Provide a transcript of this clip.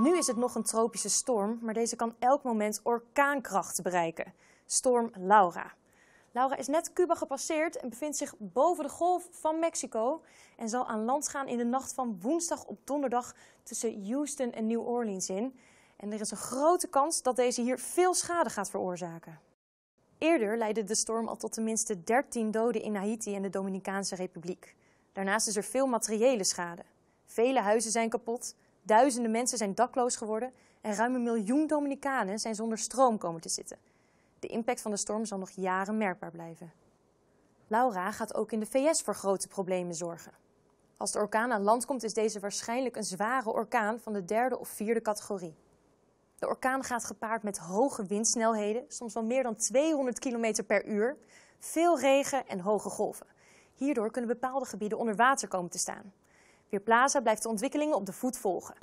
Nu is het nog een tropische storm, maar deze kan elk moment orkaankracht bereiken. Storm Laura. Laura is net Cuba gepasseerd en bevindt zich boven de golf van Mexico en zal aan land gaan in de nacht van woensdag op donderdag tussen Houston en New Orleans in. En er is een grote kans dat deze hier veel schade gaat veroorzaken. Eerder leidde de storm al tot tenminste 13 doden in Haiti en de Dominicaanse Republiek. Daarnaast is er veel materiële schade. Vele huizen zijn kapot, Duizenden mensen zijn dakloos geworden en ruim een miljoen Dominicanen zijn zonder stroom komen te zitten. De impact van de storm zal nog jaren merkbaar blijven. Laura gaat ook in de VS voor grote problemen zorgen. Als de orkaan aan land komt is deze waarschijnlijk een zware orkaan van de derde of vierde categorie. De orkaan gaat gepaard met hoge windsnelheden, soms wel meer dan 200 km per uur, veel regen en hoge golven. Hierdoor kunnen bepaalde gebieden onder water komen te staan. Plaza blijft de ontwikkelingen op de voet volgen.